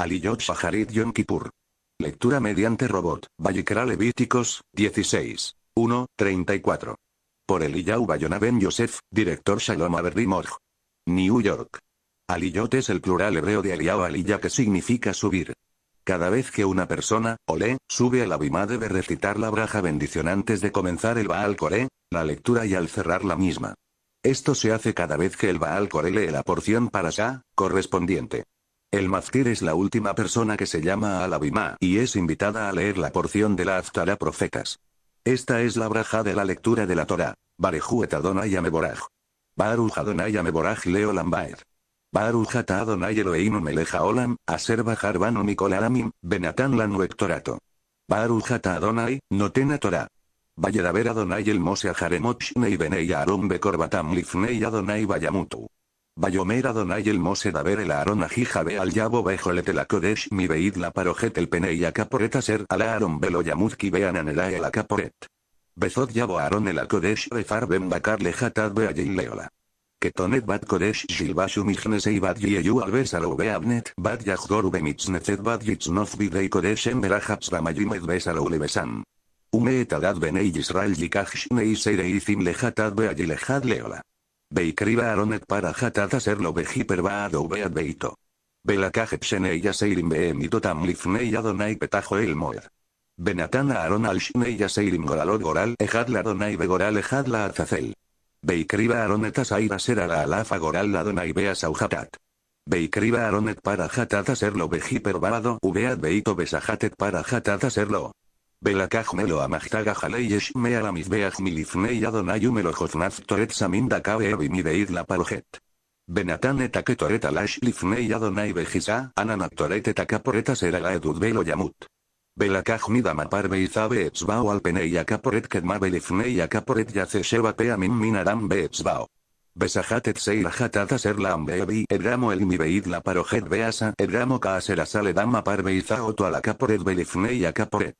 Aliyot Shaharit Yom Kippur. Lectura mediante robot, Vallicra Levíticos, 16. 1, 34. Por Eliyahu Bayona Ben Yosef, director Shalom Morg. New York. Aliyot es el plural hebreo de Eliyahu Aliyah que significa subir. Cada vez que una persona, olé, sube al Bima debe recitar la braja bendición antes de comenzar el Baal Kore, la lectura y al cerrar la misma. Esto se hace cada vez que el Baal Kore lee la porción para Shah, correspondiente. El mazkir es la última persona que se llama la y es invitada a leer la porción de la Aftara Profetas. Esta es la braja de la lectura de la Torah. Barejuet Adonai Ameboraj. Baruj Adonai Ameboraj Leo Lambaed. Baruj Ata Adonai Eloheinu Meleja Olam, Aser Bajar Banu Mikol Benatán Lanu Adonai, Notena Torah. Adonai El Mosea Jaremot Shnei Benei Arum Lifnei Adonai Vayamutu. Bayomer Adonai el Mosed el Aaron Ajija al Yabo Bejolet el kodesh mi veid la Parojet el Pene y Akaporet Aser al Aaron Belo ki Be Ananela el Akaporet. Bezod Yabo Aaron el Akodesh Refar Ben Bakar Lehatad Be Ayin Leola. Ketonet Bat Kodesh Shilbashu Mijnesei Bat Yeyu al besalou Abnet Bat Yahdor Be Mitznezet Bat Yitznov Bidei Kodesh Em ramayim et Besaro Lebesan. Ume Etadad Benei Yisrael Yikach Shnei Lehatad Be Leola. Beikriba Aronet para Hatat hacerlo Bejiper va a Doubeat Beito. Belakajep Shenei mitotam tamlifne Lifnei Adonai Petajo El Moed. Benatana aron al goral Yaseirim Goralot Goral Ejadla Adonai Begoral la Azazel. Beikriba Aronet Asaira Serara Alafa Goral Adonai Beasau Hatat. Beikriba Aronet para Hatat hacerlo Bejiper vaado Ubeat besajatet para Hatat serlo. Belakaj melo amagtaga me a la misbeaj milifnei adonai umelo joznaz toret samin dakabe ebimideid la parojet. Benatan eta ketoret alash lifnei adonai behiza, ananak toret eta la belo jamut. Belakaj mida mapar beizabe etzbao alpenei akaporet kedma belifnei akaporet pea minaram beetzbao. Besajat et ser la ambebi egramo el imibeid la parojet beasa edramo ka aser sale dama belifnei a caporet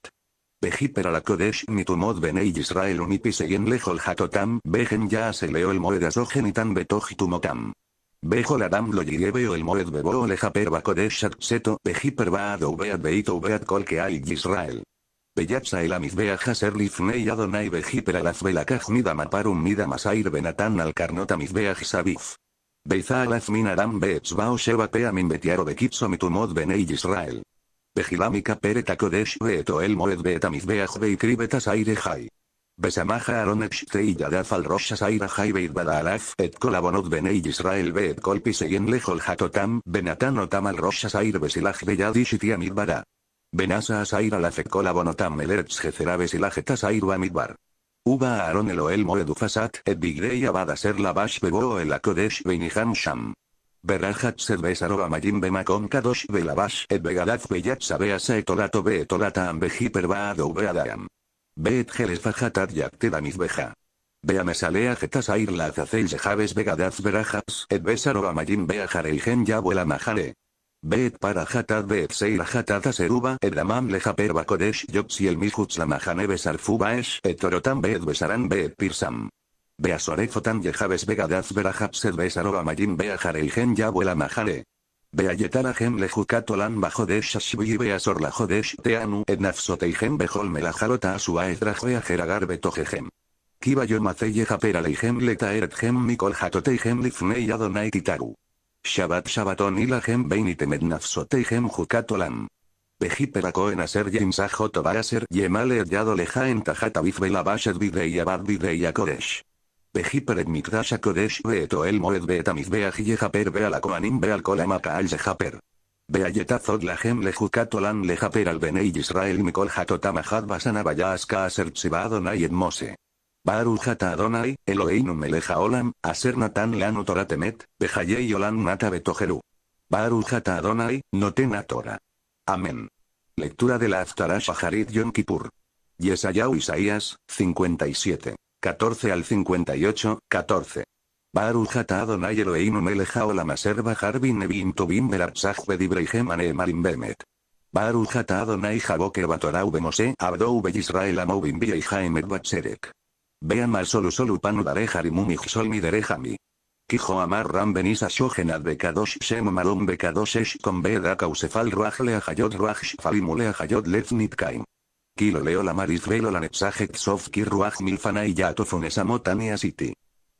a la Kodesh mitumod bene Israel unipiseyen lejol hatotam vejen ya se leo el moed betoji betohitumotam. Bejo la dam lo lleveo el moed bebo per bakodesh seto vejiper baad ubeat beito ubeat kol que hay Israel. Beyatza el amizbea haser lifnei adonai vejiper la belakaj mida maparum mida masair benatan al karnot amizbea sabif. Beiza alaz min adam beetzbao sheba peamin betiaro de kitso mitumod bene Israel. Pejilámica Pereta Kodesh el Moed Betamiz Beaj Beikri Betas Aire Jai. Besamaja Aaron y Yadaf al Rosh Asaira e Jai Beit Badalaf et Kolabonot Benei Israel Beet Kolpi Seyen Lejol Hatotam Benatan Otam al Rosh Asair Besilaj Beyadish Tiamid Benasa asaira al Bonotam el Uba Aaron el Oel Ufasat et bada Abad Bebo el Akodesh Sham. Berajat Cervezarova Majin Bemakon Kadosh vash et Begadaf Beyat Sabeasa Etolato be Ambeji Pervaado Beadayam. Beet Gelesfajatat Yakteda Mizbeja. Beamesalea Getasair la Azacel Yejaves Begadaz Berajas et amayim Majin Beajarelgen Yabuela Majare. Beet para jatad beet seira jatad aseruba edamam lejaper bakodesh El mihutz la mahaneves arfubaesh etorotam beet besaran beet pirsam. Beasorezotan Yehabes Vegadaz Verajapsed Besaroba Mayin ve Yabuela Majare. Beayetara gem lejucatolan bajo de shashbi beasor la jodesh teanu etnafsoteijem bejol melajarota asua jeragarbe jeragar Gem. Kiba yo maceye japera mikol jatoteijem lifnei adonai titaru. shabat shabaton ilajem beinitem Gem jucatolan. Pejiperakoen aser yimsa jotoba yemale yado leja en tajata Videy abad bidei akodesh. Vejiper et Mikdash HaKodesh ve'et el Moed ve'et Amizbeach Yehaper la Koanim ve'al Kolamaka al Yehaper. Ve'ayetazod lahem lejukatolan lejaper al Benei Israel mikol hatotamahad basana ser aser Adonai et Mose. Baruch hata Adonai, Eloheinu meleja olam, aser natan lanu toratemet, bejayei olan nata betojeru. Baruch hata Adonai, noten tora. Amén. Lectura de la Aftarash Harid Yom Kippur. Yesayahu Isaías, 57. 14 al 58, 14. Baruch Adonai Elohim melech la Maserva Harbin Nevin evim tovim beratzach marim bemet. Adonai batora batorau bemose abdou beyisrael amovim vieihaemet Vean mal solu solu panu darejarimum sol mi derejami. Kijo amar ram benisa shohenad bekadosh shem bekadosh esh con beda causefal ruajle ajayot ruaj falimule ajayot kaim. Kilo leo la maris velo la netsajet sovki ruaj milfana y yato city.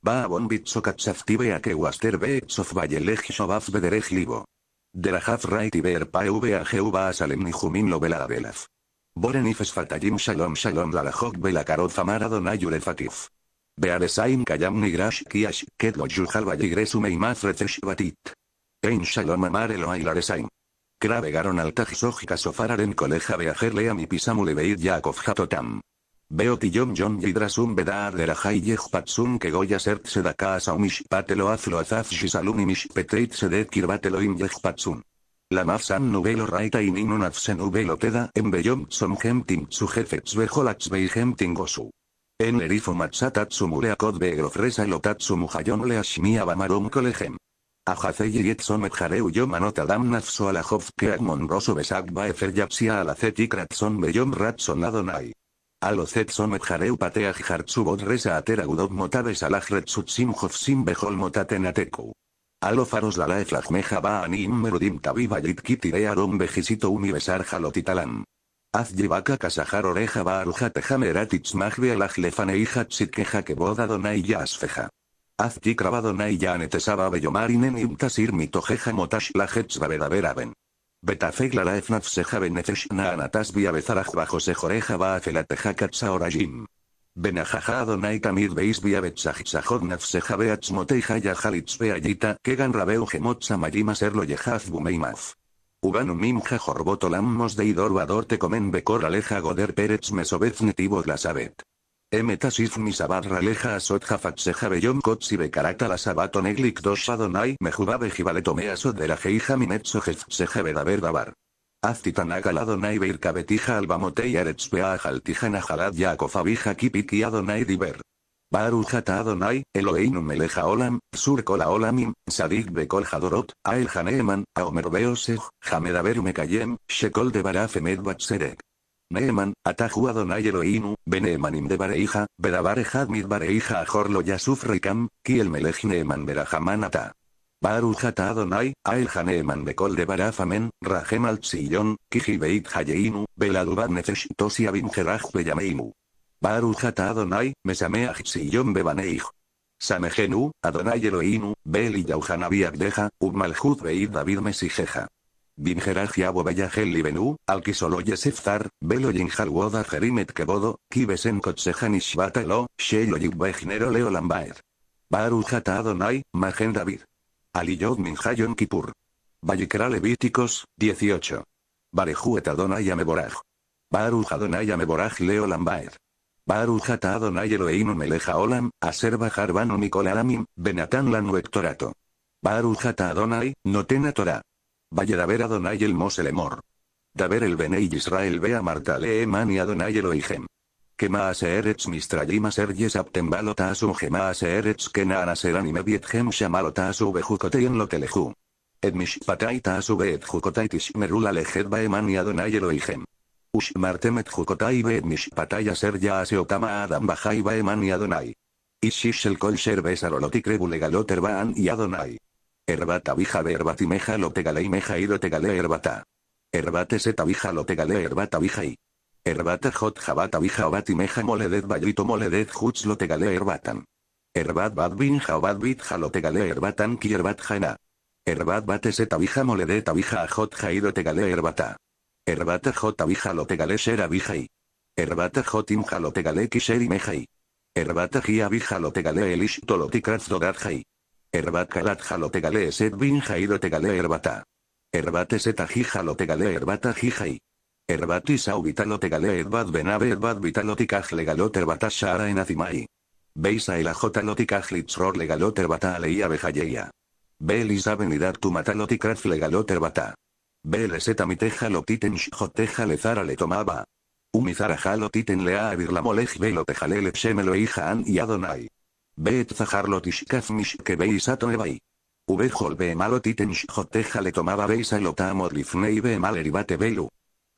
Va a bon bitso a que waster be sof vayelej shobaf bederej libo. haf right y ver v a jeuva a salem ni jumin lo vela Boren fatayim shalom shalom la lajok vela karot famara donayure fatif. kayam nigrash kiash, ket lo yuhal y batit. En shalom amar elo y Kravegaron altaj en coleja beajerle a mi pisamule Yakov hatotam. Veo Tijom yom yidrasum beda de la que goya sert sedaka asaumish patelo aflo azaz shisalumimish sedet kirbatelo im yeh La mafsan nubelo raita y ninun teda en som gemtim su jefets En erifo matsatatsumule akod lo tatsumu abamarom a Hacei Yetzom et Jareu Yom Anot Adam Nafso Alajov Keakmon Roso Besak Baefer Yapsia Beyom Ratson Adonai. Zet et Jareu Pateaj Hartsubot Resa Atera Gudot Motabes Alajret Sutsim Jofsim Behol Motatenateku. Alo faros la lae flagmeja ba anim merudim tabiba yitkitiré arom bejisito univesar jalotitalam. Haz casajar oreja ba arujate jameratich lajlefane hija Keboda donai yasfeja. Azti krabadona ilanetesaba bellomarinen imtasir mitojeja motash lajets babedaberaben. Betafeglara efnafseja benefeshna anatasvia bezaraj bajo sejoreja orajim. orajim. Benajaja adonai tamir beisbia betsajisajod nafseja beatzmoteja yajalitzbea yita kegan rabeu gemotza mayima serlo yejaz bumeimaz. Ubanu mimja jorbotolam mos de te comen becor aleja goder perez mesobez nativo glasabet. Emetasif tasif raleja asot jafatseja bellón kotsi bekarata la sabato neglik dos adonai mejubabe jibaletome de la jeija jefseja bedaber Aztitanaga la donai albamotei aretzpea ajalad yakofabija kipiki adonai Diber. Barujata Adonai, Eloheinum meleja Olam, Surkola Olamim, Sadik Bekol Hadorot, Ael Haneeman, Aomer Hamedaber Mekayem, Shekol de Barafemed Batserek. Neeman, Atahu Adonai Eloheinu, Beneemanim de Bareija, barejad midbareija Bareija Ajorlo Yasuf reikam, Kiel Melech Neeman Berahaman Ata. Baruch Ata Adonai, Janeeman de Bekol de Barafamen, Rahem Al Kiji Beit Hayeinu, beladubad Nefesh tosi Abim Beyameinu. Baruch Adonai, Mesameach Tzillon bebaneij. Samejenu, Adonai Eloheinu, Bel y Abdeja, Ubmalhut Beit David Mesijeja. Vingeral Jiabo Bayagel Libenu, yesef zar, Belo Yinjal woda Jerimet Kebodo, Kibesen Kotsehan Ishbatalo, Shelo Yibbejinero Leo Lambaer. Barujata Adonai, Magen David. Aliyod minhayon kipur. Vayikra Levíticos, 18. Barejuet Adonai Ameboraj. Baruch Adonai Ameboraj Leo Lambaer. Ata Adonai Eloheinu Meleja Olam, Aser Bajar Benatan Lanu Adonai, Notena Torah. Vaya a Adonai el Moselemor. Lemor. Daver el Benei Israel Bea Marta Eman y Adonai Elohim. Kemaase Eretz Mistrayim Aser Yesaptem tasum Gemaase Eretz Kenaan Aser Anime Vietgem Shamalotasu Bejukoteyen Loteleju. Et Mishpatai Tasu Beet Jukotai merula Lejet Baeman y Adonai Elohim. Ush Martemet Jukotai Beet Mishpatai Aser Yaase Otama Adam Bajai Baeman y Adonai. Ishish el Kol Sher krebule Galoter Baan y Adonai. Erbata vija be meja, lo tegale meja y lo tegale herbata. Herbate seta vija lo tegale herbata vija y. Herbata hot jabata vija batimeja. moledet bayito moledet juts lo tegale herbatan. Herbat bad o jabat bit jalo tegale herbatan ki herbat jana. Herbat bate moledet avija hot jairo tegale herbata. Herbata hot avija lo tegale shera vija y. Herbata hot imja, jalo tegale y. Herbata gia vija lo tegale elish tolotikraz dodad Herbacalat jalotecale jalote jairotegale herbata. Herbate setaji tegale herbata jijai. Herbatis auvitalotegale herbat benave herbat vitaloticajle galot herbata shara azimai. Beisa el ajotaloticajlitzror legalot herbata aleia bejayeia. tu avenidad tumataloticraz legalot herbata. Beleseta miteja lo titen shjoteja le tomaba. Umizara jalo titen lea molej velo tejalele pshemelo hija an y adonai. Beet zaharlot ishkaz mishke a onevai. Ubejol beemalot iten shjoteja le tomaba beis amor lifnei beemal eribate belu.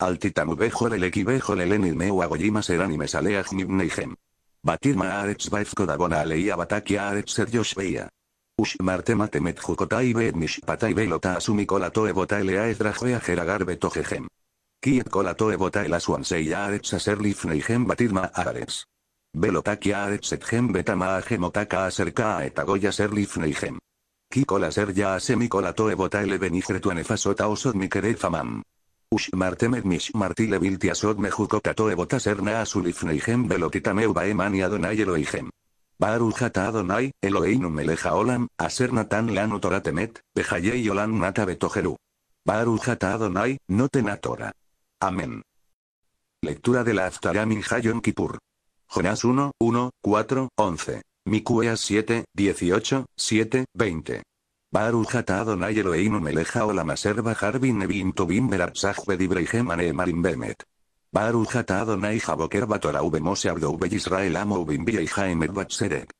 Altitam ubejol el equibejol el enilmeu gem. eranime saleaj nibneijem. Batir maaretz baezko aleia batakia aretz seriosh beia. Ushmarte y jukotai beet mishpatai belota asumikolato bota elea ezrajbea jeragar betojejem. Kiet kolato ebota elasuansei aretz aser batir maarets. Velotaki beta betamaajem otaka acerca a etagoya ser lifneijem. Kikola ser ya asemikola toe bota benijretuanefasota osod mikerefamam. Ushmartemet mishmartile viltiasod mejukota toe bota ser na asulifneijem belotitameu baeman y adonai eloijem. Barujata Adonai, eloeinum eleja olam, aser natan lanu nata betojeru. Barujata Adonai, no tenatora. Amén. Lectura de la Haftarah Minha Kipur. Kippur. Jonás 1, 1, 4, 11. Mikueas 7, 18, 7, 20. Baruch Adonai Eloheinu meleja olamaser bajar bin nevim Beratzaj beratzah bedibreihem anemarim bemet. Baruch Adonai jaboker batorau bemose abdouve Israel amo Bimbi jaemet batserek.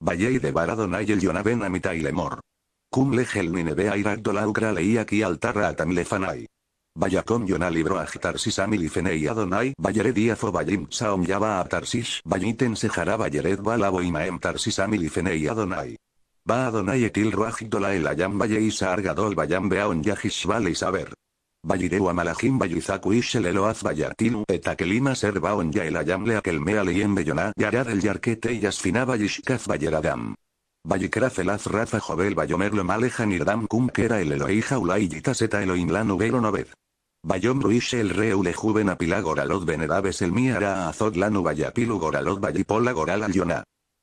Valley de Adonai el yonaben amita y lemor. Kum lejel ninebe airak dolau Leia aquí Altarra atam lefanai con Yonal libro a Amil y em Fenei Adonai Bayered Iafo Bayim Saom Yaba a Tarsish Bayiten Sejara Bayered Balabo maem Tarsis Amil y Adonai. Va Adonai etil Rajidola el Ayam Bayeisa Argadol Bayam Beaon Yahish Vale Saber. Bayireu Amalahim Bayizaku el Eloaz Bayartinu Etakelima Serbaon Ya el Ayam mea Leyen Beyona Yarar el Yarkete Yasfina Bayishkaz Bayeradam. Vallicraf el raza Jovel Bayomer lo Malejan Irdam cum que era el y yita seta eloin Lanu Noved. Bayom ruish el reule juven goralot venerabes el miara azotlanu lanu vayapilu goralot vayipola goral yona.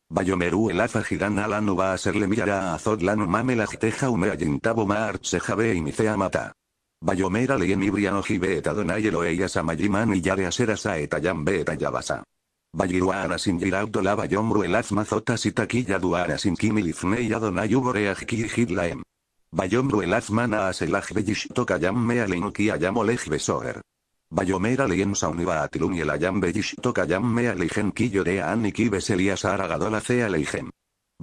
Bayomeru el afa girana va a serle miara a lanu mame la ume ayintabo y micea mata. Bayomera leyen ibriano jibe etadonay amayiman y yare aserasa a etayabasa. Bayiruana sin giraudola bayomru el Azmazota y taquilla duana sin kimilifne y el elazmana aselaj bellishtoka yam mealen ki ayam besoer. Bayomera lien sauniva atilum y el ayam mealigen ki aniki beselias aragadola cea leigen.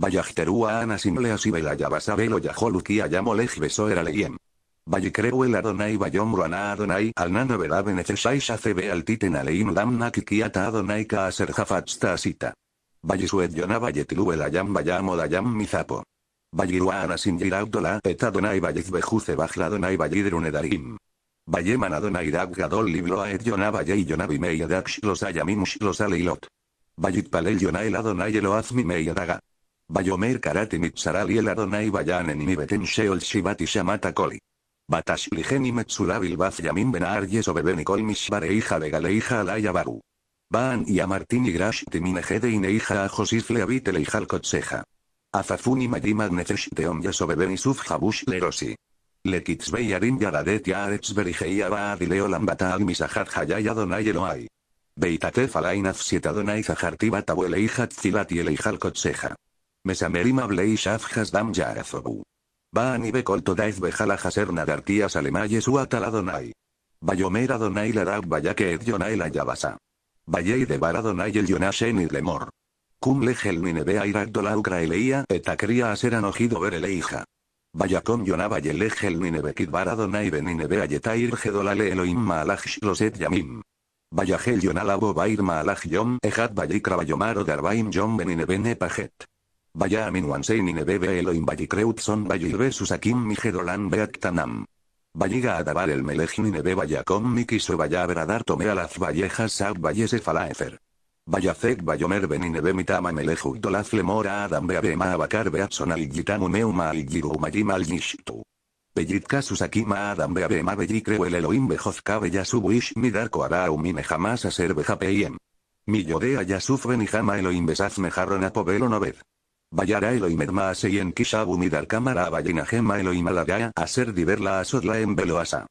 asibel anasimleas y belayabasabelo yajoluki ayam olej besoer el Adonai Adonai alnana necesais acebe al titen Adonai ka jafatsta asita. Vallisuet yonaba elayam el bayamo dayam mizapo. Bayiruana sin Abdolá et Adonai Vallez Bejuse Bajla Adonai Vallidrun Edarim. Valleman Adonai Gadol Libloa et Yonah Yonabi Yonavi Meyadak Shlos Ayamim Shlos Vallit Palel El Adonai Meyadaga. Bayomer Karate Mitzarali El Adonai en imibeten Sheol Shivati Shamata Batash Ligeni Metzulabil Yamin Benar Yesobeben Kol Mishbare Hija Begale Hija Alaya Baru. Baan y a Martín Grash Timine y Neija a Josifle Abitele y Azafuni Majima Nefesh Teom Yasobeben Isuf Habush Lerosi. Lekitzbey Arim Yaradet Berigei ya al Adonai Eloai. Beitatef Alainaf Siet Adonai Zaharti Batabuele Ijat Zilat Mesamerima Yarazobu. Baani Bekol colto Bejala Nadartias Alemayes Uatal Adonai. Adonai Larab Yabasa. de El Lemor. Cum legelmine beair eleia, eta ver aseran ojido Vaya con yonaba yelegelmine bekit y benine beayetair gedolale elohim maalaj loset yamim. Vaya yonalabo bair maalaj yom ejat o darbaim yom benine bene pajet. Vaya aminuansein bebe elohim vayikreutson vayilbesus akim mijedolan beactanam. Valliga a dabar el melejnine be mi mikiso vaya tome a las vallejas sab vallese falaefer. Bayacet Bayomer Benine Mitama Meleju Dolazle Mora Adam Beabema abacar, Beatson Algitamu Neuma Algiru Majima Alnishitu. Bellitka Susakima Adam Beabema Bellicreu El Elohim Bejozka Beyasubu Ishmi Darko Arau me Jamás Aser Bejapeyem. Millodea y Benijama Elohim Besaz Mejarron Apovelo Noved. Bayara Elohim Edma Aseyen Kishabu Midar Kamara Bayina Gema Elohim Alagaya Aser Diverla Asodla En Beloasa.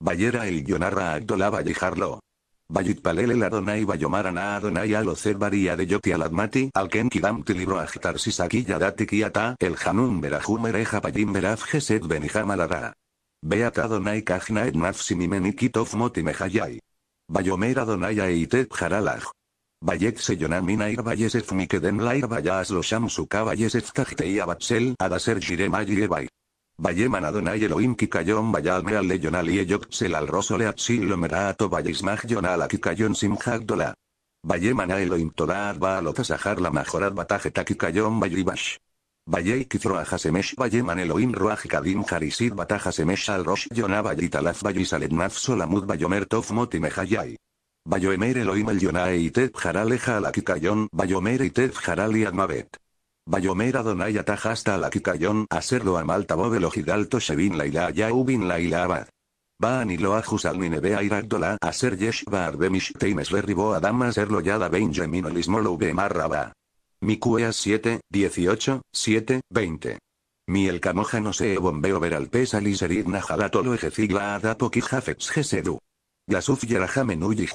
Bayera El Yonarra Agdola Bayijarlo. Vayitpalel el Adonai Na Adonai al Baria de Yoti al al Tilibro Agitar Sisaki Yadati Kiata el Hanum Berahum Ereja Payim Beraf Geset Beniham Alara. Beat Adonai Kajna et Nafsim kitof Moti Mehayai. Vayomer Adonai eitet JARALAJ Bayek Seyonamina Ir Bayesef Mikeden Lair Bayas Losham Suka Bayesef Kajtei Abatsel Adaser Jiremay Vayeman Adonai Elohim Kikayon Bayadme al Leyonal y Eyoxel al Rosole Atsilomerato Bayismaj Yonal Akikayon Simhagdola. Vayeman Elohim Todad baalotasajarla la Majorat Batajeta Kikayon Bayibash. Bayei Kizroa Hasemesh Bayeman Elohim Roaj Kadim Harisid semesh al Rosh Yonah Bayitalaf Bayisalet Solamud Bayomer Tof Moti Elohim El Yonah Tet Jaraleja al Akikayon Bayomer Eitef Jarali Admavet. Bayomer Adonai ataja hasta la Kikayon, a Amalta Bobelo Gidalto Shevin Laila Yaubin Laila Abad. Baan y Loajus al Nineve Airakdola, Aser Yeshba Arbemish Teimes Berribo damas Aserlo Yada Benjamin Olismolo Mi Mikueas 7, 18, 7, 20. Mi el no se bombeo ver al pesa liserid lo ejecigla adapo kijafets gesedu. Yasuf yerajamenuy y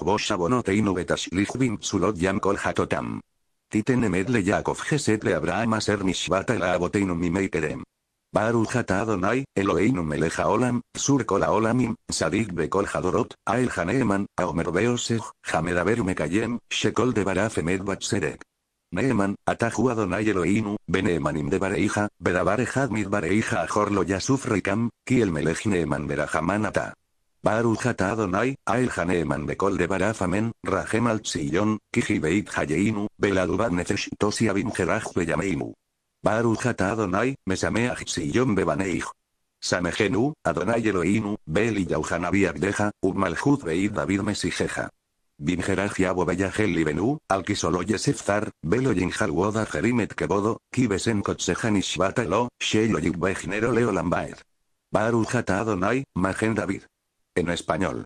lijbin sulot yam hatotam. Titen Yakov Yaakov le Abraham Aser Mishvata La Aboteinum Mimeikerem. Baruch Ata Adonai, Eloheinum MELEJA Olam, Sur Kola Olamim, Sadik Bekol Hadorot, Ael Haneeman, Aomer Beoseg, Mekayem, Shekol de Neeman, Ataju Adonai Eloheinu, de Bareija, Yasuf REIKAM Kiel MELEJ Neeman Berahaman Ata. Baruch Adonai, Ael Haneman Bekol de Barafamen, Rahem al Kiji Beit Hayeinu, Beladubad Nefesh Tosi Abin Gerach Beyameinu. Adonai, Mesameach Tzillon Bebaneij. Samejenu, Adonai Eloinu, Beli Yauhanabi Abdeja, Ubmalhud Beit David Mesijeja. Binjeraj Yabo Beyahel Benu, Alkisolo Yesefzar, Belo Woda Jerimet Kebodo, Kibesen Kotsejan Ishbatalo, Shelo Yubbejnero Leolambaed. Lambaer. Adonai, Magen David. En español.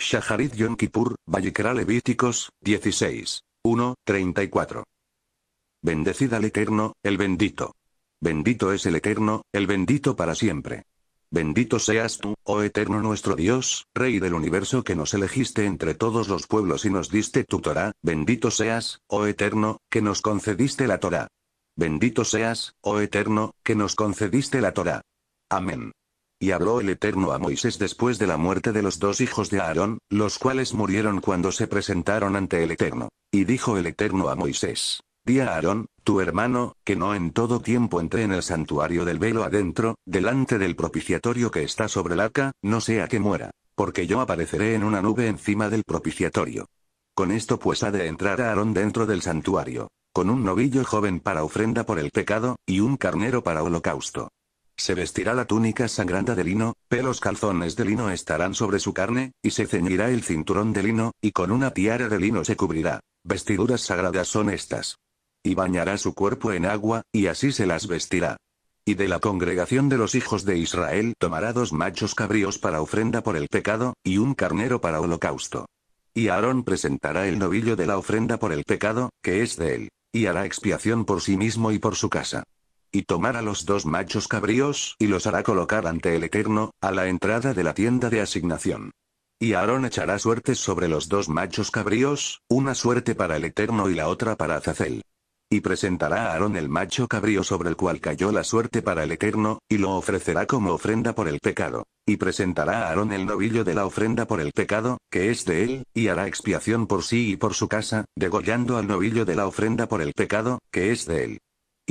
Shaharit Yom Kippur, Vallikra Levíticos, 16. 1, 34. Bendecida al Eterno, el bendito. Bendito es el Eterno, el bendito para siempre. Bendito seas tú, oh Eterno nuestro Dios, Rey del universo que nos elegiste entre todos los pueblos y nos diste tu Torah, bendito seas, oh Eterno, que nos concediste la Torah. Bendito seas, oh Eterno, que nos concediste la Torah. Amén. Y habló el Eterno a Moisés después de la muerte de los dos hijos de Aarón, los cuales murieron cuando se presentaron ante el Eterno. Y dijo el Eterno a Moisés, Di a Aarón, tu hermano, que no en todo tiempo entre en el santuario del velo adentro, delante del propiciatorio que está sobre el arca, no sea que muera, porque yo apareceré en una nube encima del propiciatorio. Con esto pues ha de entrar Aarón dentro del santuario, con un novillo joven para ofrenda por el pecado, y un carnero para holocausto. Se vestirá la túnica sangrante de lino, pelos calzones de lino estarán sobre su carne, y se ceñirá el cinturón de lino, y con una tiara de lino se cubrirá. Vestiduras sagradas son estas. Y bañará su cuerpo en agua, y así se las vestirá. Y de la congregación de los hijos de Israel tomará dos machos cabríos para ofrenda por el pecado, y un carnero para holocausto. Y Aarón presentará el novillo de la ofrenda por el pecado, que es de él, y hará expiación por sí mismo y por su casa y tomará los dos machos cabríos y los hará colocar ante el Eterno, a la entrada de la tienda de asignación. Y Aarón echará suertes sobre los dos machos cabríos, una suerte para el Eterno y la otra para Azazel. Y presentará a Aarón el macho cabrío sobre el cual cayó la suerte para el Eterno, y lo ofrecerá como ofrenda por el pecado. Y presentará a Aarón el novillo de la ofrenda por el pecado, que es de él, y hará expiación por sí y por su casa, degollando al novillo de la ofrenda por el pecado, que es de él.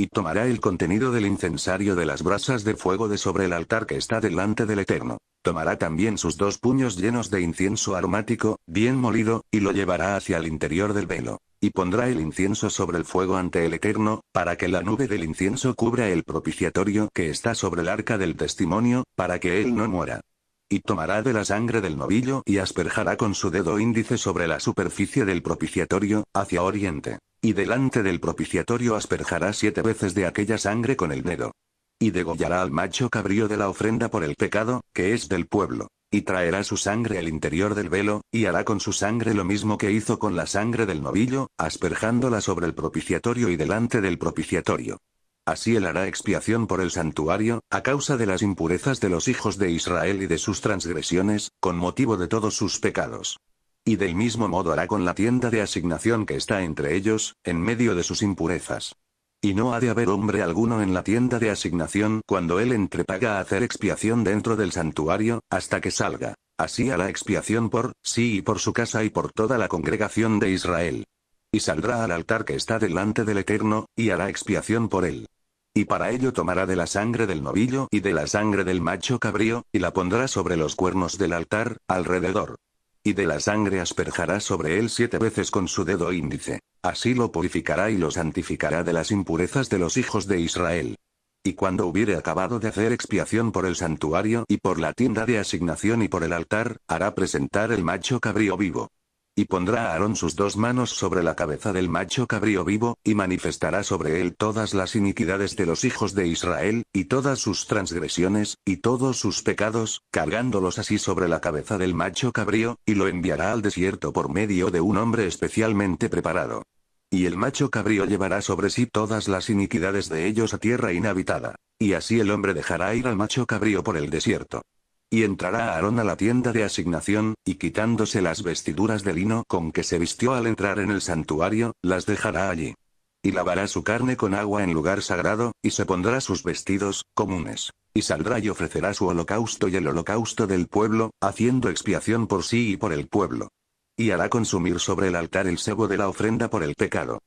Y tomará el contenido del incensario de las brasas de fuego de sobre el altar que está delante del Eterno. Tomará también sus dos puños llenos de incienso aromático, bien molido, y lo llevará hacia el interior del velo. Y pondrá el incienso sobre el fuego ante el Eterno, para que la nube del incienso cubra el propiciatorio que está sobre el arca del testimonio, para que él no muera. Y tomará de la sangre del novillo y asperjará con su dedo índice sobre la superficie del propiciatorio, hacia oriente. Y delante del propiciatorio asperjará siete veces de aquella sangre con el dedo. Y degollará al macho cabrío de la ofrenda por el pecado, que es del pueblo. Y traerá su sangre al interior del velo, y hará con su sangre lo mismo que hizo con la sangre del novillo, asperjándola sobre el propiciatorio y delante del propiciatorio. Así él hará expiación por el santuario, a causa de las impurezas de los hijos de Israel y de sus transgresiones, con motivo de todos sus pecados. Y del mismo modo hará con la tienda de asignación que está entre ellos, en medio de sus impurezas. Y no ha de haber hombre alguno en la tienda de asignación cuando él entrepaga a hacer expiación dentro del santuario, hasta que salga. Así hará expiación por, sí y por su casa y por toda la congregación de Israel. Y saldrá al altar que está delante del Eterno, y hará expiación por él. Y para ello tomará de la sangre del novillo y de la sangre del macho cabrío, y la pondrá sobre los cuernos del altar, alrededor. Y de la sangre asperjará sobre él siete veces con su dedo índice. Así lo purificará y lo santificará de las impurezas de los hijos de Israel. Y cuando hubiere acabado de hacer expiación por el santuario y por la tienda de asignación y por el altar, hará presentar el macho cabrío vivo. Y pondrá Aarón sus dos manos sobre la cabeza del macho cabrío vivo, y manifestará sobre él todas las iniquidades de los hijos de Israel, y todas sus transgresiones, y todos sus pecados, cargándolos así sobre la cabeza del macho cabrío, y lo enviará al desierto por medio de un hombre especialmente preparado. Y el macho cabrío llevará sobre sí todas las iniquidades de ellos a tierra inhabitada. Y así el hombre dejará ir al macho cabrío por el desierto. Y entrará Aarón a la tienda de asignación, y quitándose las vestiduras de lino con que se vistió al entrar en el santuario, las dejará allí. Y lavará su carne con agua en lugar sagrado, y se pondrá sus vestidos, comunes. Y saldrá y ofrecerá su holocausto y el holocausto del pueblo, haciendo expiación por sí y por el pueblo. Y hará consumir sobre el altar el sebo de la ofrenda por el pecado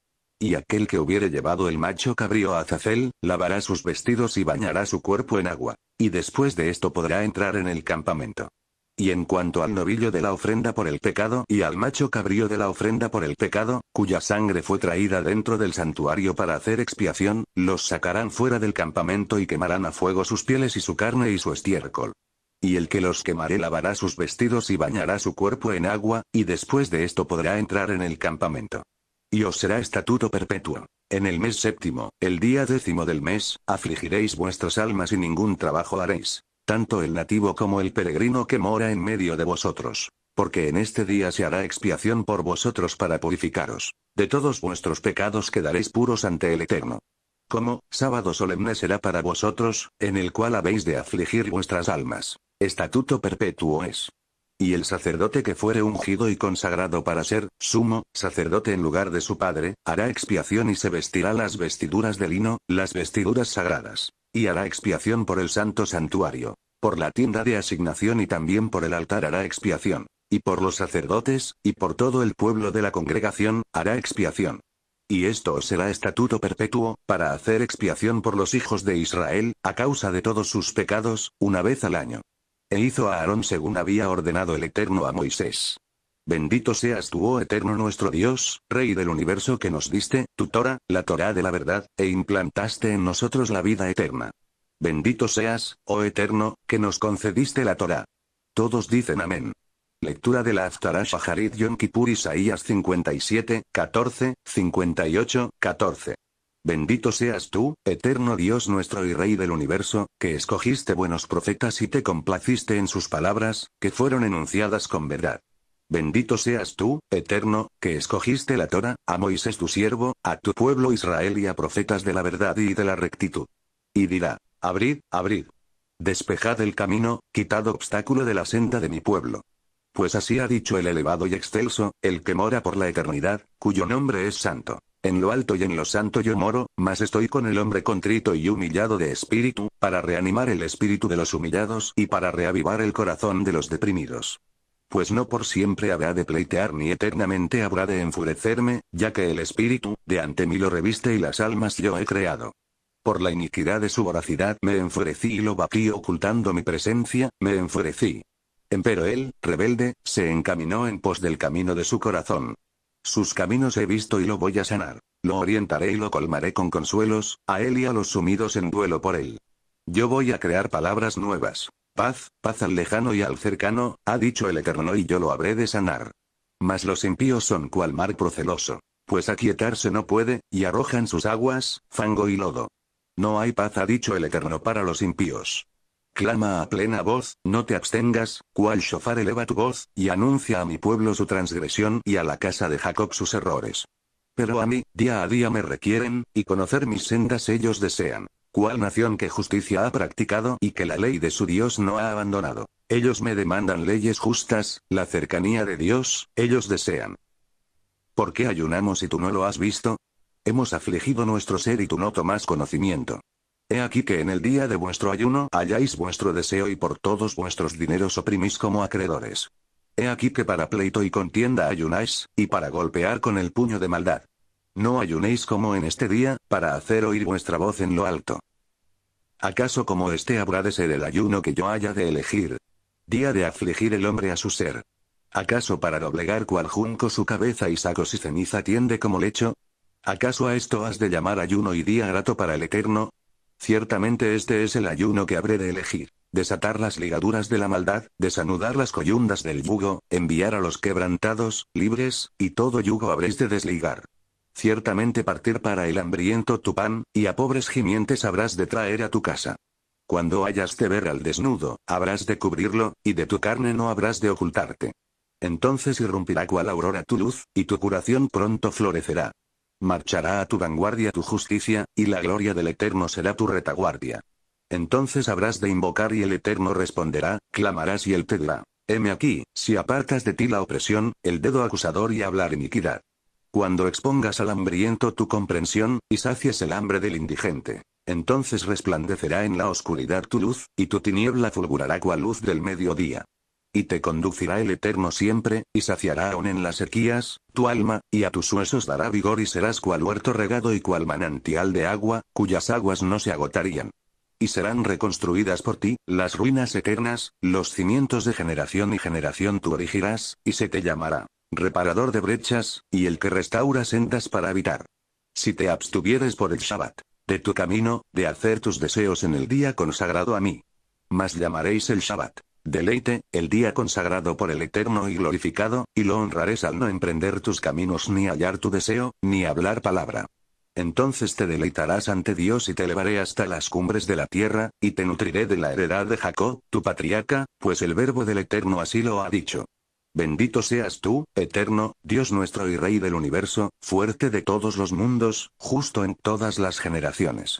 y aquel que hubiere llevado el macho cabrío a Azazel, lavará sus vestidos y bañará su cuerpo en agua, y después de esto podrá entrar en el campamento. Y en cuanto al novillo de la ofrenda por el pecado y al macho cabrío de la ofrenda por el pecado, cuya sangre fue traída dentro del santuario para hacer expiación, los sacarán fuera del campamento y quemarán a fuego sus pieles y su carne y su estiércol. Y el que los quemaré lavará sus vestidos y bañará su cuerpo en agua, y después de esto podrá entrar en el campamento y os será estatuto perpetuo. En el mes séptimo, el día décimo del mes, afligiréis vuestras almas y ningún trabajo haréis, tanto el nativo como el peregrino que mora en medio de vosotros. Porque en este día se hará expiación por vosotros para purificaros. De todos vuestros pecados quedaréis puros ante el Eterno. Como, sábado solemne será para vosotros, en el cual habéis de afligir vuestras almas. Estatuto perpetuo es. Y el sacerdote que fuere ungido y consagrado para ser, sumo, sacerdote en lugar de su padre, hará expiación y se vestirá las vestiduras de lino, las vestiduras sagradas. Y hará expiación por el santo santuario, por la tienda de asignación y también por el altar hará expiación. Y por los sacerdotes, y por todo el pueblo de la congregación, hará expiación. Y esto será estatuto perpetuo, para hacer expiación por los hijos de Israel, a causa de todos sus pecados, una vez al año. E hizo a Aarón según había ordenado el Eterno a Moisés. Bendito seas tú, oh eterno nuestro Dios, Rey del universo que nos diste, tu Torah, la Torah de la verdad, e implantaste en nosotros la vida eterna. Bendito seas, oh eterno, que nos concediste la Torah. Todos dicen amén. Lectura de la Haftarah Harid Yom Kippur Isaías 57, 14, 58, 14. Bendito seas tú, eterno Dios nuestro y Rey del universo, que escogiste buenos profetas y te complaciste en sus palabras, que fueron enunciadas con verdad. Bendito seas tú, eterno, que escogiste la Torah, a Moisés tu siervo, a tu pueblo Israel y a profetas de la verdad y de la rectitud. Y dirá, abrid, abrid. Despejad el camino, quitad obstáculo de la senda de mi pueblo. Pues así ha dicho el elevado y excelso, el que mora por la eternidad, cuyo nombre es santo en lo alto y en lo santo yo moro, mas estoy con el hombre contrito y humillado de espíritu, para reanimar el espíritu de los humillados y para reavivar el corazón de los deprimidos. Pues no por siempre habrá de pleitear ni eternamente habrá de enfurecerme, ya que el espíritu, de ante mí lo reviste y las almas yo he creado. Por la iniquidad de su voracidad me enfurecí y lo batí ocultando mi presencia, me enfurecí. Empero él, rebelde, se encaminó en pos del camino de su corazón. Sus caminos he visto y lo voy a sanar. Lo orientaré y lo colmaré con consuelos, a él y a los sumidos en duelo por él. Yo voy a crear palabras nuevas. Paz, paz al lejano y al cercano, ha dicho el Eterno y yo lo habré de sanar. Mas los impíos son cual mar proceloso. Pues aquietarse no puede, y arrojan sus aguas, fango y lodo. No hay paz ha dicho el Eterno para los impíos. Clama a plena voz, no te abstengas, cual shofar eleva tu voz, y anuncia a mi pueblo su transgresión y a la casa de Jacob sus errores. Pero a mí, día a día me requieren, y conocer mis sendas ellos desean. Cual nación que justicia ha practicado y que la ley de su Dios no ha abandonado. Ellos me demandan leyes justas, la cercanía de Dios, ellos desean. ¿Por qué ayunamos y tú no lo has visto? Hemos afligido nuestro ser y tú no tomas conocimiento. He aquí que en el día de vuestro ayuno halláis vuestro deseo y por todos vuestros dineros oprimís como acreedores. He aquí que para pleito y contienda ayunáis, y para golpear con el puño de maldad. No ayunéis como en este día, para hacer oír vuestra voz en lo alto. ¿Acaso como este habrá de ser el ayuno que yo haya de elegir? Día de afligir el hombre a su ser. ¿Acaso para doblegar cual junco su cabeza y sacos y ceniza tiende como lecho? ¿Acaso a esto has de llamar ayuno y día grato para el Eterno? Ciertamente este es el ayuno que habré de elegir. Desatar las ligaduras de la maldad, desanudar las coyundas del yugo, enviar a los quebrantados, libres, y todo yugo habréis de desligar. Ciertamente partir para el hambriento tu pan, y a pobres gimientes habrás de traer a tu casa. Cuando hayas de ver al desnudo, habrás de cubrirlo, y de tu carne no habrás de ocultarte. Entonces irrumpirá cual aurora tu luz, y tu curación pronto florecerá. Marchará a tu vanguardia tu justicia, y la gloria del Eterno será tu retaguardia. Entonces habrás de invocar y el Eterno responderá, clamarás y él te dirá. Heme aquí, si apartas de ti la opresión, el dedo acusador y hablar iniquidad. Cuando expongas al hambriento tu comprensión, y sacies el hambre del indigente. Entonces resplandecerá en la oscuridad tu luz, y tu tiniebla fulgurará cual luz del mediodía y te conducirá el Eterno siempre, y saciará aún en las sequías, tu alma, y a tus huesos dará vigor y serás cual huerto regado y cual manantial de agua, cuyas aguas no se agotarían. Y serán reconstruidas por ti, las ruinas eternas, los cimientos de generación y generación tú erigirás, y se te llamará, reparador de brechas, y el que restaura sendas para habitar. Si te abstuvieres por el Shabbat, de tu camino, de hacer tus deseos en el día consagrado a mí. Mas llamaréis el Shabbat, Deleite, el día consagrado por el Eterno y glorificado, y lo honrarás al no emprender tus caminos ni hallar tu deseo, ni hablar palabra. Entonces te deleitarás ante Dios y te elevaré hasta las cumbres de la tierra, y te nutriré de la heredad de Jacob, tu patriarca, pues el verbo del Eterno así lo ha dicho. Bendito seas tú, Eterno, Dios nuestro y Rey del universo, fuerte de todos los mundos, justo en todas las generaciones.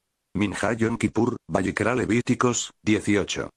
Minha Yom Kippur, Vallikra Levíticos, 18.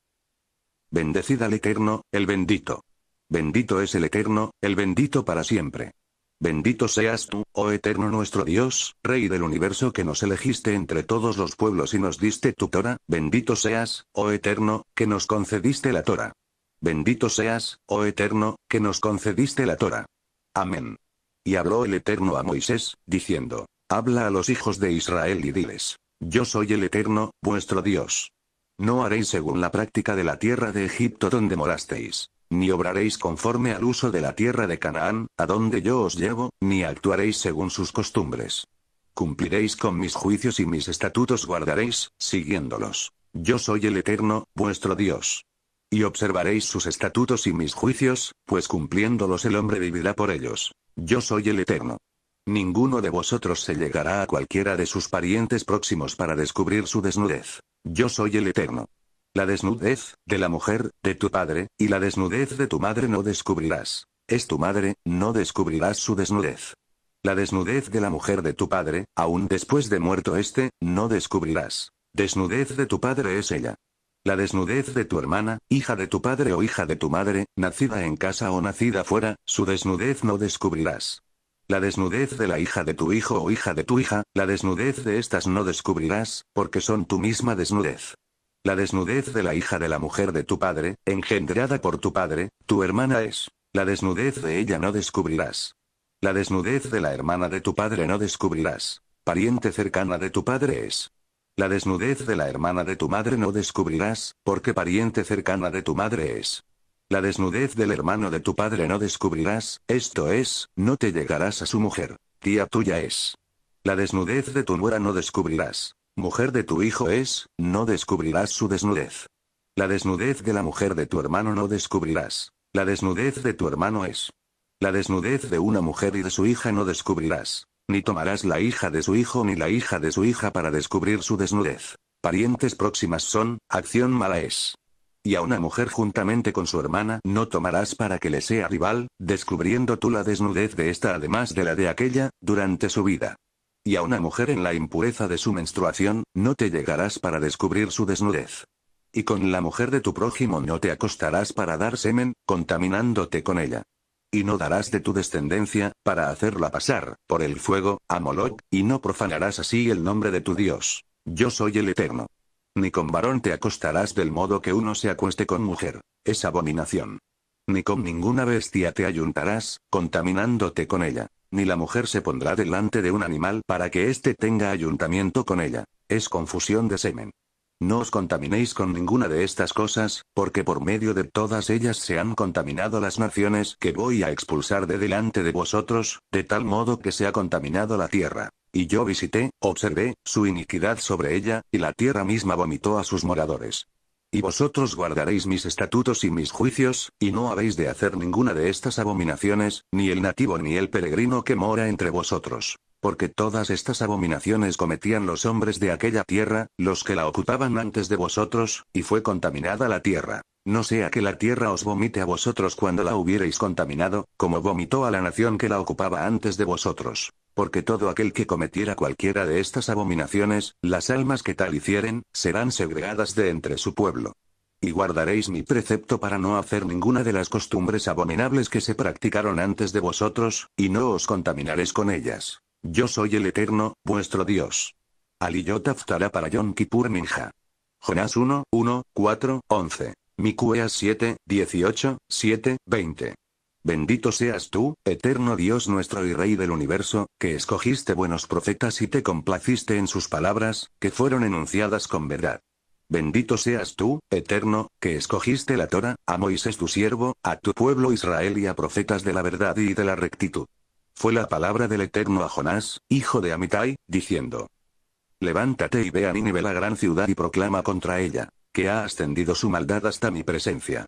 Bendecida al Eterno, el bendito. Bendito es el Eterno, el bendito para siempre. Bendito seas tú, oh Eterno nuestro Dios, Rey del universo que nos elegiste entre todos los pueblos y nos diste tu Torah, bendito seas, oh Eterno, que nos concediste la Torah. Bendito seas, oh Eterno, que nos concediste la Torah. Amén. Y habló el Eterno a Moisés, diciendo, Habla a los hijos de Israel y diles, yo soy el Eterno, vuestro Dios. No haréis según la práctica de la tierra de Egipto donde morasteis, ni obraréis conforme al uso de la tierra de Canaán, a donde yo os llevo, ni actuaréis según sus costumbres. Cumpliréis con mis juicios y mis estatutos guardaréis, siguiéndolos. Yo soy el Eterno, vuestro Dios. Y observaréis sus estatutos y mis juicios, pues cumpliéndolos el hombre vivirá por ellos. Yo soy el Eterno. Ninguno de vosotros se llegará a cualquiera de sus parientes próximos para descubrir su desnudez. Yo soy el Eterno. La desnudez, de la mujer, de tu padre, y la desnudez de tu madre no descubrirás. Es tu madre, no descubrirás su desnudez. La desnudez de la mujer de tu padre, aún después de muerto éste, no descubrirás. Desnudez de tu padre es ella. La desnudez de tu hermana, hija de tu padre o hija de tu madre, nacida en casa o nacida fuera, su desnudez no descubrirás. La desnudez de la hija de tu hijo o hija de tu hija, la desnudez de estas no descubrirás, porque son tu misma desnudez. La desnudez de la hija de la mujer de tu padre, engendrada por tu padre, tu hermana es. La desnudez de ella no descubrirás. La desnudez de la hermana de tu padre no descubrirás. Pariente cercana de tu padre es. La desnudez de la hermana de tu madre no descubrirás, porque pariente cercana de tu madre es. La desnudez del hermano de tu padre no descubrirás, esto es, no te llegarás a su mujer. Tía tuya es. La desnudez de tu nuera no descubrirás. Mujer de tu hijo es, no descubrirás su desnudez. La desnudez de la mujer de tu hermano no descubrirás. La desnudez de tu hermano es. La desnudez de una mujer y de su hija no descubrirás. Ni tomarás la hija de su hijo ni la hija de su hija para descubrir su desnudez. Parientes próximas son, acción mala es y a una mujer juntamente con su hermana no tomarás para que le sea rival, descubriendo tú la desnudez de esta además de la de aquella, durante su vida. Y a una mujer en la impureza de su menstruación, no te llegarás para descubrir su desnudez. Y con la mujer de tu prójimo no te acostarás para dar semen, contaminándote con ella. Y no darás de tu descendencia, para hacerla pasar, por el fuego, a Moloch, y no profanarás así el nombre de tu Dios. Yo soy el Eterno. Ni con varón te acostarás del modo que uno se acueste con mujer. Es abominación. Ni con ninguna bestia te ayuntarás, contaminándote con ella. Ni la mujer se pondrá delante de un animal para que éste tenga ayuntamiento con ella. Es confusión de semen. No os contaminéis con ninguna de estas cosas, porque por medio de todas ellas se han contaminado las naciones que voy a expulsar de delante de vosotros, de tal modo que se ha contaminado la tierra. Y yo visité, observé, su iniquidad sobre ella, y la tierra misma vomitó a sus moradores. Y vosotros guardaréis mis estatutos y mis juicios, y no habéis de hacer ninguna de estas abominaciones, ni el nativo ni el peregrino que mora entre vosotros. Porque todas estas abominaciones cometían los hombres de aquella tierra, los que la ocupaban antes de vosotros, y fue contaminada la tierra. No sea que la tierra os vomite a vosotros cuando la hubiereis contaminado, como vomitó a la nación que la ocupaba antes de vosotros. Porque todo aquel que cometiera cualquiera de estas abominaciones, las almas que tal hicieren, serán segregadas de entre su pueblo. Y guardaréis mi precepto para no hacer ninguna de las costumbres abominables que se practicaron antes de vosotros, y no os contaminaréis con ellas. Yo soy el Eterno, vuestro Dios. Aliyot para Yom Kippur Minja. Jonás 1, 1, 4, 11. Mikueas 7, 18, 7, 20. Bendito seas tú, eterno Dios nuestro y Rey del universo, que escogiste buenos profetas y te complaciste en sus palabras, que fueron enunciadas con verdad. Bendito seas tú, eterno, que escogiste la Torah, a Moisés tu siervo, a tu pueblo Israel y a profetas de la verdad y de la rectitud. Fue la palabra del eterno a Jonás, hijo de Amitai, diciendo. Levántate y ve a Nínive la gran ciudad y proclama contra ella, que ha ascendido su maldad hasta mi presencia.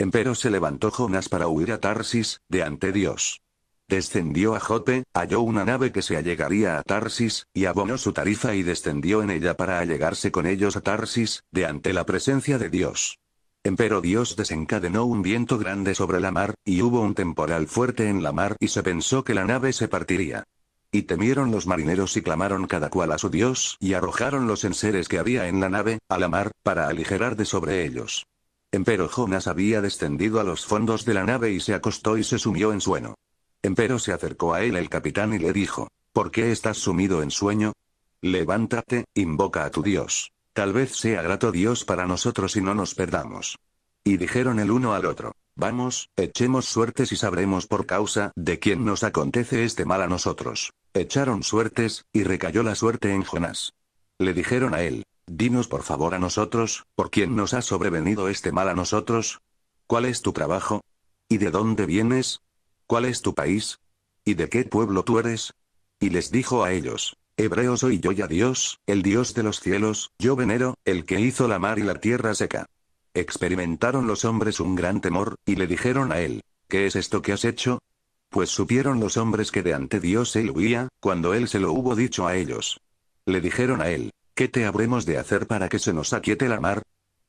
Empero se levantó Jonás para huir a Tarsis, de ante Dios. Descendió a Jope, halló una nave que se allegaría a Tarsis, y abonó su tarifa y descendió en ella para allegarse con ellos a Tarsis, de ante la presencia de Dios. Empero Dios desencadenó un viento grande sobre la mar, y hubo un temporal fuerte en la mar y se pensó que la nave se partiría. Y temieron los marineros y clamaron cada cual a su Dios, y arrojaron los enseres que había en la nave, a la mar, para aligerar de sobre ellos. Empero Jonás había descendido a los fondos de la nave y se acostó y se sumió en sueño. Empero se acercó a él el capitán y le dijo, ¿por qué estás sumido en sueño? Levántate, invoca a tu Dios. Tal vez sea grato Dios para nosotros y no nos perdamos. Y dijeron el uno al otro, vamos, echemos suertes y sabremos por causa de quién nos acontece este mal a nosotros. Echaron suertes, y recayó la suerte en Jonás. Le dijeron a él, Dinos por favor a nosotros, ¿por quién nos ha sobrevenido este mal a nosotros? ¿Cuál es tu trabajo? ¿Y de dónde vienes? ¿Cuál es tu país? ¿Y de qué pueblo tú eres? Y les dijo a ellos, Hebreo soy yo a Dios, el Dios de los cielos, yo venero, el que hizo la mar y la tierra seca. Experimentaron los hombres un gran temor, y le dijeron a él, ¿qué es esto que has hecho? Pues supieron los hombres que de ante Dios él huía, cuando él se lo hubo dicho a ellos. Le dijeron a él, ¿Qué te habremos de hacer para que se nos aquiete la mar?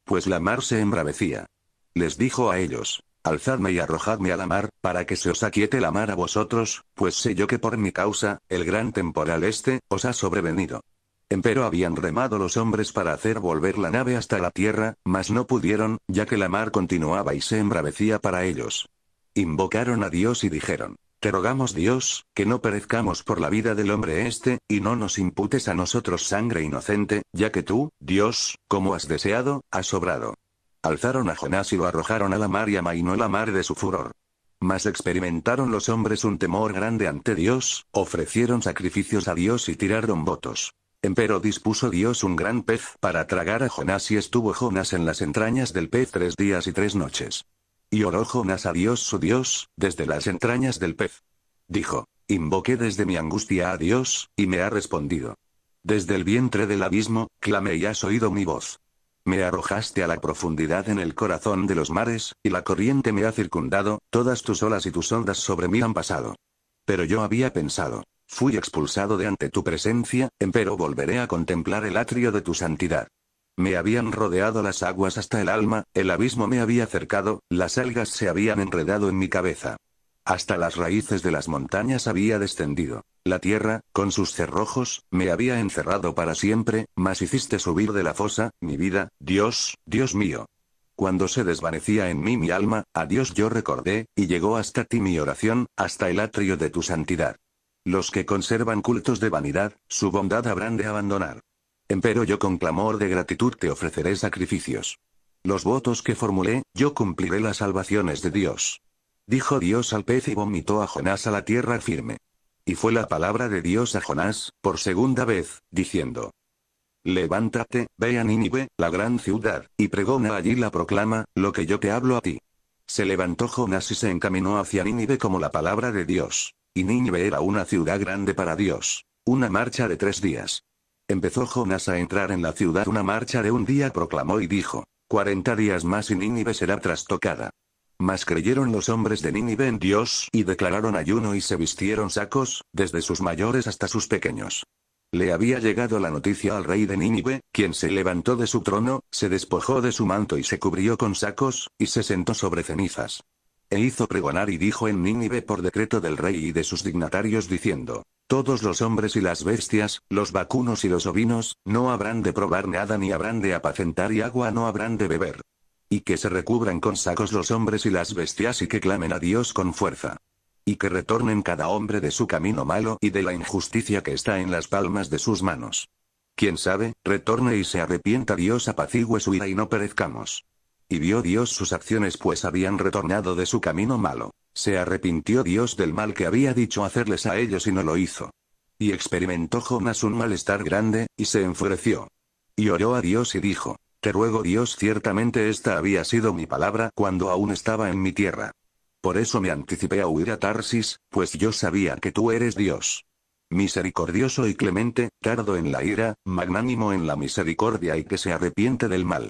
Pues la mar se embravecía. Les dijo a ellos, Alzadme y arrojadme a la mar, para que se os aquiete la mar a vosotros, pues sé yo que por mi causa, el gran temporal este, os ha sobrevenido. Empero habían remado los hombres para hacer volver la nave hasta la tierra, mas no pudieron, ya que la mar continuaba y se embravecía para ellos. Invocaron a Dios y dijeron, te rogamos Dios, que no perezcamos por la vida del hombre este, y no nos imputes a nosotros sangre inocente, ya que tú, Dios, como has deseado, has sobrado. Alzaron a Jonás y lo arrojaron a la mar y amainó la mar de su furor. Mas experimentaron los hombres un temor grande ante Dios, ofrecieron sacrificios a Dios y tiraron votos. Empero dispuso Dios un gran pez para tragar a Jonás y estuvo Jonás en las entrañas del pez tres días y tres noches. Y Orojonas a Dios su oh Dios, desde las entrañas del pez. Dijo. Invoqué desde mi angustia a Dios, y me ha respondido. Desde el vientre del abismo, clamé y has oído mi voz. Me arrojaste a la profundidad en el corazón de los mares, y la corriente me ha circundado, todas tus olas y tus ondas sobre mí han pasado. Pero yo había pensado, fui expulsado de ante tu presencia, empero volveré a contemplar el atrio de tu santidad. Me habían rodeado las aguas hasta el alma, el abismo me había cercado, las algas se habían enredado en mi cabeza. Hasta las raíces de las montañas había descendido. La tierra, con sus cerrojos, me había encerrado para siempre, mas hiciste subir de la fosa, mi vida, Dios, Dios mío. Cuando se desvanecía en mí mi alma, a Dios yo recordé, y llegó hasta ti mi oración, hasta el atrio de tu santidad. Los que conservan cultos de vanidad, su bondad habrán de abandonar. Empero yo con clamor de gratitud te ofreceré sacrificios. Los votos que formulé, yo cumpliré las salvaciones de Dios. Dijo Dios al pez y vomitó a Jonás a la tierra firme. Y fue la palabra de Dios a Jonás, por segunda vez, diciendo, Levántate, ve a Nínive, la gran ciudad, y pregona allí la proclama, lo que yo te hablo a ti. Se levantó Jonás y se encaminó hacia Nínive como la palabra de Dios. Y Nínive era una ciudad grande para Dios. Una marcha de tres días. Empezó Jonás a entrar en la ciudad una marcha de un día proclamó y dijo, «Cuarenta días más y Nínive será trastocada». Mas creyeron los hombres de Nínive en Dios y declararon ayuno y se vistieron sacos, desde sus mayores hasta sus pequeños. Le había llegado la noticia al rey de Nínive, quien se levantó de su trono, se despojó de su manto y se cubrió con sacos, y se sentó sobre cenizas. E hizo pregonar y dijo en Nínive por decreto del rey y de sus dignatarios diciendo, todos los hombres y las bestias, los vacunos y los ovinos, no habrán de probar nada ni habrán de apacentar y agua no habrán de beber. Y que se recubran con sacos los hombres y las bestias y que clamen a Dios con fuerza. Y que retornen cada hombre de su camino malo y de la injusticia que está en las palmas de sus manos. Quien sabe, retorne y se arrepienta Dios apacigüe su ira y no perezcamos. Y vio Dios sus acciones pues habían retornado de su camino malo. Se arrepintió Dios del mal que había dicho hacerles a ellos y no lo hizo. Y experimentó Jonás un malestar grande, y se enfureció. Y oró a Dios y dijo, Te ruego Dios ciertamente esta había sido mi palabra cuando aún estaba en mi tierra. Por eso me anticipé a huir a Tarsis, pues yo sabía que tú eres Dios. Misericordioso y clemente, tardo en la ira, magnánimo en la misericordia y que se arrepiente del mal.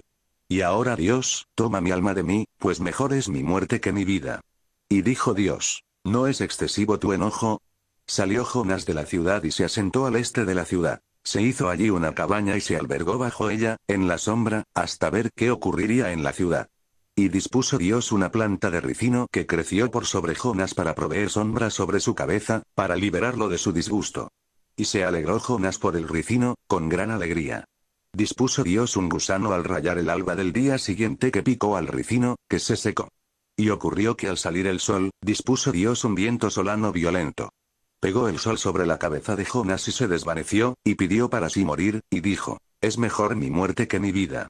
Y ahora Dios, toma mi alma de mí, pues mejor es mi muerte que mi vida. Y dijo Dios, ¿no es excesivo tu enojo? Salió Jonás de la ciudad y se asentó al este de la ciudad. Se hizo allí una cabaña y se albergó bajo ella, en la sombra, hasta ver qué ocurriría en la ciudad. Y dispuso Dios una planta de ricino que creció por sobre Jonás para proveer sombra sobre su cabeza, para liberarlo de su disgusto. Y se alegró Jonás por el ricino, con gran alegría. Dispuso Dios un gusano al rayar el alba del día siguiente que picó al ricino, que se secó. Y ocurrió que al salir el sol, dispuso Dios un viento solano violento. Pegó el sol sobre la cabeza de Jonás y se desvaneció, y pidió para sí morir, y dijo, es mejor mi muerte que mi vida.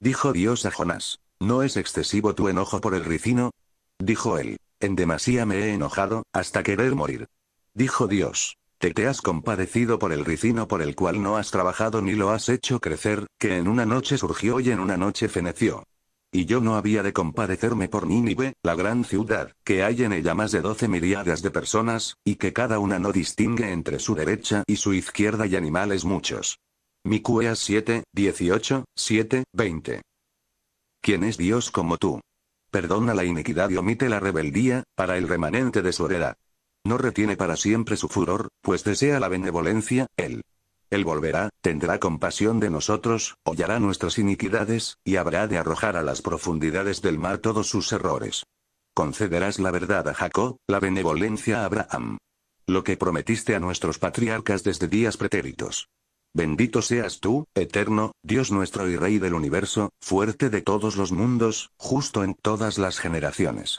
Dijo Dios a Jonás, ¿no es excesivo tu enojo por el ricino? Dijo él, en demasía me he enojado, hasta querer morir. Dijo Dios, te has compadecido por el ricino por el cual no has trabajado ni lo has hecho crecer, que en una noche surgió y en una noche feneció. Y yo no había de compadecerme por Nínive, la gran ciudad, que hay en ella más de doce miriadas de personas, y que cada una no distingue entre su derecha y su izquierda y animales muchos. Micueas 7, 18, 7, 20. ¿Quién es Dios como tú? Perdona la iniquidad y omite la rebeldía, para el remanente de su heredad. No retiene para siempre su furor, pues desea la benevolencia, él. Él volverá, tendrá compasión de nosotros, hollará nuestras iniquidades, y habrá de arrojar a las profundidades del mar todos sus errores. Concederás la verdad a Jacob, la benevolencia a Abraham. Lo que prometiste a nuestros patriarcas desde días pretéritos. Bendito seas tú, eterno, Dios nuestro y Rey del universo, fuerte de todos los mundos, justo en todas las generaciones.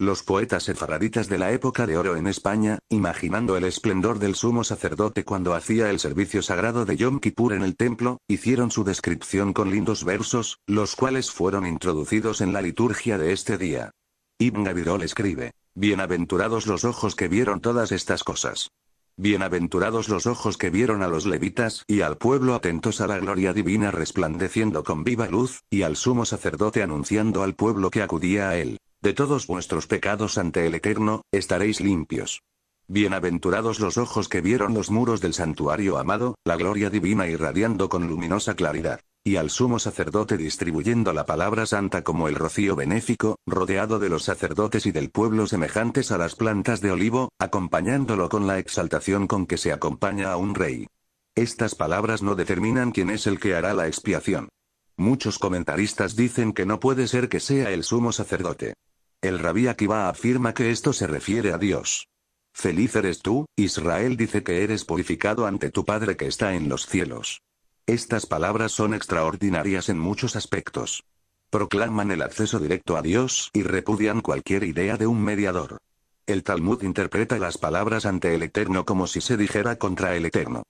Los poetas sefaraditas de la época de oro en España, imaginando el esplendor del sumo sacerdote cuando hacía el servicio sagrado de Yom Kippur en el templo, hicieron su descripción con lindos versos, los cuales fueron introducidos en la liturgia de este día. Ibn Gabirol escribe, Bienaventurados los ojos que vieron todas estas cosas. Bienaventurados los ojos que vieron a los levitas y al pueblo atentos a la gloria divina resplandeciendo con viva luz, y al sumo sacerdote anunciando al pueblo que acudía a él. De todos vuestros pecados ante el Eterno, estaréis limpios. Bienaventurados los ojos que vieron los muros del santuario amado, la gloria divina irradiando con luminosa claridad. Y al sumo sacerdote distribuyendo la palabra santa como el rocío benéfico, rodeado de los sacerdotes y del pueblo semejantes a las plantas de olivo, acompañándolo con la exaltación con que se acompaña a un rey. Estas palabras no determinan quién es el que hará la expiación. Muchos comentaristas dicen que no puede ser que sea el sumo sacerdote, el rabí Akiva afirma que esto se refiere a Dios. Feliz eres tú, Israel dice que eres purificado ante tu Padre que está en los cielos. Estas palabras son extraordinarias en muchos aspectos. Proclaman el acceso directo a Dios y repudian cualquier idea de un mediador. El Talmud interpreta las palabras ante el Eterno como si se dijera contra el Eterno.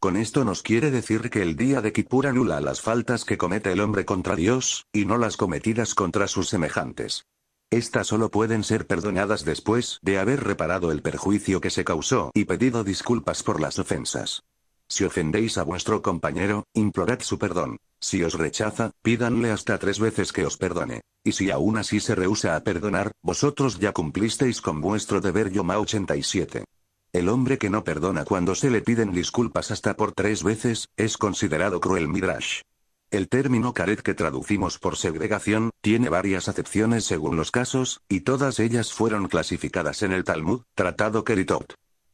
Con esto nos quiere decir que el día de Kippur anula las faltas que comete el hombre contra Dios, y no las cometidas contra sus semejantes. Estas solo pueden ser perdonadas después de haber reparado el perjuicio que se causó y pedido disculpas por las ofensas. Si ofendéis a vuestro compañero, implorad su perdón. Si os rechaza, pídanle hasta tres veces que os perdone. Y si aún así se rehúsa a perdonar, vosotros ya cumplisteis con vuestro deber Yoma 87. El hombre que no perdona cuando se le piden disculpas hasta por tres veces, es considerado cruel Midrash. El término karet que traducimos por segregación, tiene varias acepciones según los casos, y todas ellas fueron clasificadas en el Talmud, tratado Keritot.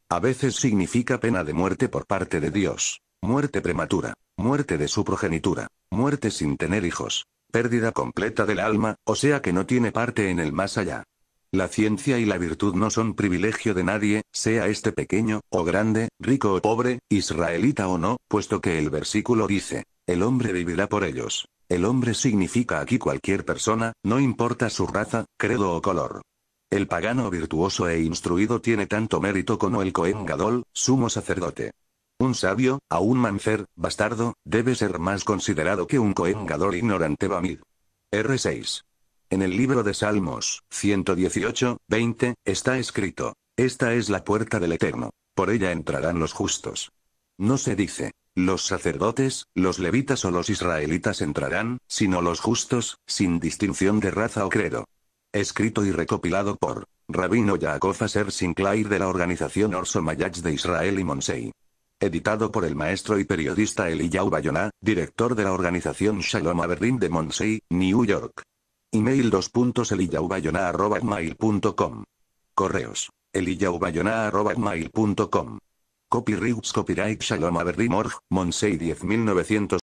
A veces significa pena de muerte por parte de Dios, muerte prematura, muerte de su progenitura, muerte sin tener hijos, pérdida completa del alma, o sea que no tiene parte en el más allá. La ciencia y la virtud no son privilegio de nadie, sea este pequeño, o grande, rico o pobre, israelita o no, puesto que el versículo dice, el hombre vivirá por ellos. El hombre significa aquí cualquier persona, no importa su raza, credo o color. El pagano virtuoso e instruido tiene tanto mérito como el Cohen Gadol, sumo sacerdote. Un sabio, a un mancer, bastardo, debe ser más considerado que un Cohen ignorante Bamid. R6. En el libro de Salmos, 118, 20, está escrito, Esta es la puerta del Eterno. Por ella entrarán los justos. No se dice, los sacerdotes, los levitas o los israelitas entrarán, sino los justos, sin distinción de raza o credo. Escrito y recopilado por Rabino Yaakov Aser Sinclair de la organización Orso Mayach de Israel y Monsei. Editado por el maestro y periodista Eliyahu Bayona, director de la organización Shalom Aberdeen de Monsei, New York. Email 2.eliyahubayona.com. Correos. eliyahubayona.com. Copyrights Copyright Shalom Morg, Monsei 10900.